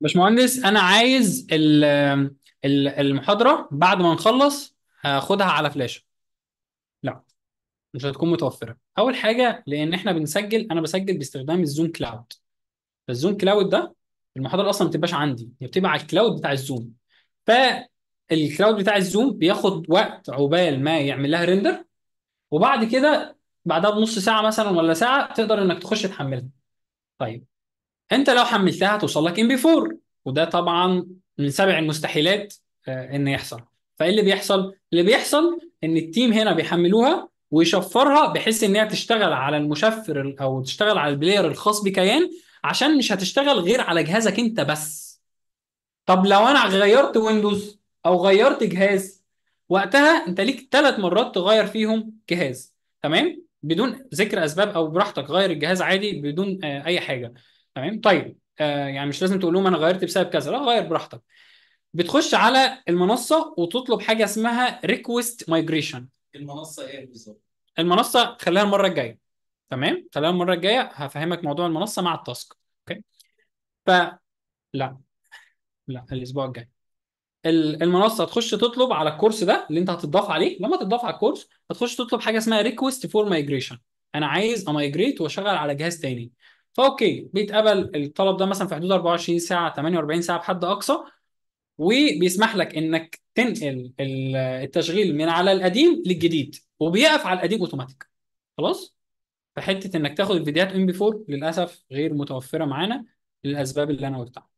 باشمهندس انا عايز المحاضره بعد ما نخلص هاخدها على فلاشه لا مش هتكون متوفره اول حاجه لان احنا بنسجل انا بسجل باستخدام الزوم كلاود فالزوم كلاود ده المحاضره اصلا ما بتبقاش عندي هي بتبقى على الكلاود بتاع الزوم فالكلاود بتاع الزوم بياخد وقت عقبال ما يعمل لها ريندر وبعد كده بعدها بنص ساعه مثلا ولا ساعه تقدر انك تخش تحملها طيب انت لو حملتها هتوصل لك ام بي 4 وده طبعا من سبع المستحيلات آه، ان يحصل فايه اللي بيحصل اللي بيحصل ان التيم هنا بيحملوها ويشفرها بحيث ان هي تشتغل على المشفر او تشتغل على البلاير الخاص بكيان عشان مش هتشتغل غير على جهازك انت بس طب لو انا غيرت ويندوز او غيرت جهاز وقتها انت ليك ثلاث مرات تغير فيهم جهاز تمام بدون ذكر اسباب او براحتك غير الجهاز عادي بدون آه، اي حاجه تمام طيب آه يعني مش لازم تقول لهم انا غيرت بسبب كذا لا غير براحتك بتخش على المنصه وتطلب حاجه اسمها ريكويست مايجريشن المنصه ايه بالظبط المنصه خليها المره الجايه تمام خليها المره الجايه هفهمك موضوع المنصه مع التاسك اوكي ف لا لا الاسبوع الجاي المنصه تخش تطلب على الكورس ده اللي انت هتضاف عليه لما تضاف على الكورس هتخش تطلب حاجه اسمها ريكوست فور مايجريشن انا عايز امايجريت واشغل على جهاز تاني فاوكي بيتقبل الطلب ده مثلا في حدود 24 ساعه 48 ساعه بحد اقصى وبيسمح لك انك تنقل التشغيل من على القديم للجديد وبيقف على القديم اوتوماتيك خلاص فحته انك تاخد الفيديوهات ام بي 4 للاسف غير متوفره معانا للاسباب اللي انا قلتها